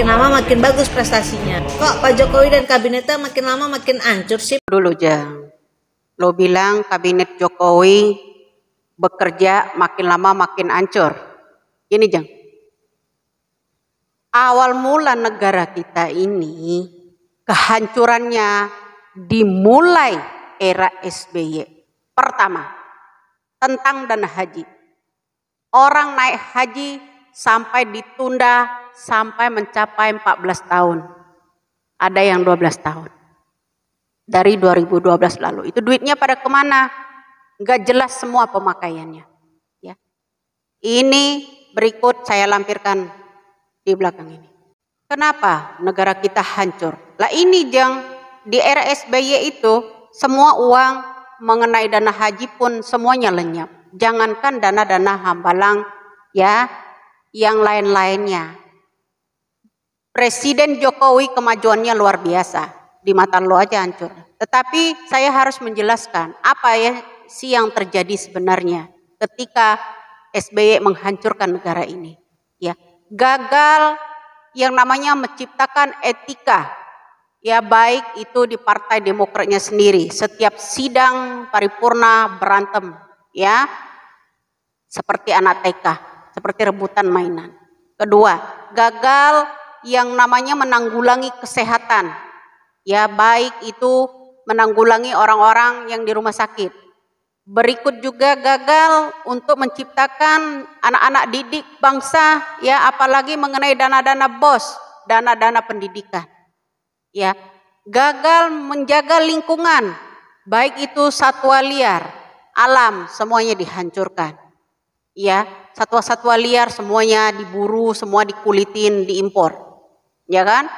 makin lama makin bagus prestasinya. Kok Pak Jokowi dan kabinetnya makin lama makin ancur sih? Dulu aja, Lo bilang kabinet Jokowi bekerja makin lama makin ancur. Ini jang. Awal mula negara kita ini kehancurannya dimulai era SBY. Pertama, tentang dana haji. Orang naik haji sampai ditunda sampai mencapai 14 tahun. Ada yang 12 tahun. Dari 2012 lalu. Itu duitnya pada kemana? Enggak jelas semua pemakaiannya. Ya. Ini berikut saya lampirkan di belakang ini. Kenapa negara kita hancur? Lah ini yang di RSBY itu semua uang mengenai dana haji pun semuanya lenyap. Jangankan dana-dana hambalang ya yang lain-lainnya Presiden Jokowi kemajuannya luar biasa. Di mata lo aja hancur. Tetapi saya harus menjelaskan apa ya sih yang terjadi sebenarnya ketika SBY menghancurkan negara ini. Ya, gagal yang namanya menciptakan etika ya baik itu di Partai Demokratnya sendiri. Setiap sidang paripurna berantem ya seperti anak TK, seperti rebutan mainan. Kedua, gagal yang namanya menanggulangi kesehatan. Ya, baik itu menanggulangi orang-orang yang di rumah sakit. Berikut juga gagal untuk menciptakan anak-anak didik bangsa, ya apalagi mengenai dana-dana bos, dana-dana pendidikan. Ya, gagal menjaga lingkungan, baik itu satwa liar, alam semuanya dihancurkan. Ya, satwa-satwa liar semuanya diburu, semua dikulitin, diimpor ya kan?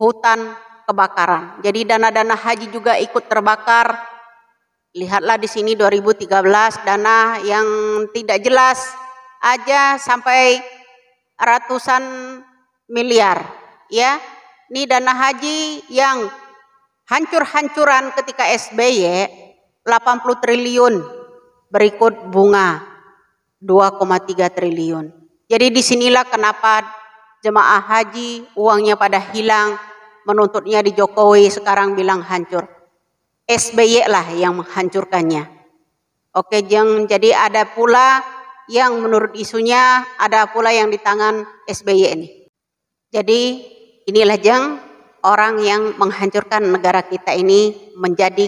Hutan kebakaran. Jadi dana-dana haji juga ikut terbakar. Lihatlah di sini 2013 dana yang tidak jelas aja sampai ratusan miliar, ya. Ini dana haji yang hancur-hancuran ketika SBY 80 triliun berikut bunga 2,3 triliun. Jadi disinilah kenapa jemaah haji uangnya pada hilang, menuntutnya di Jokowi sekarang bilang hancur. SBY lah yang menghancurkannya. Oke, yang jadi ada pula yang menurut isunya ada pula yang di tangan SBY ini. Jadi inilah jeng orang yang menghancurkan negara kita ini menjadi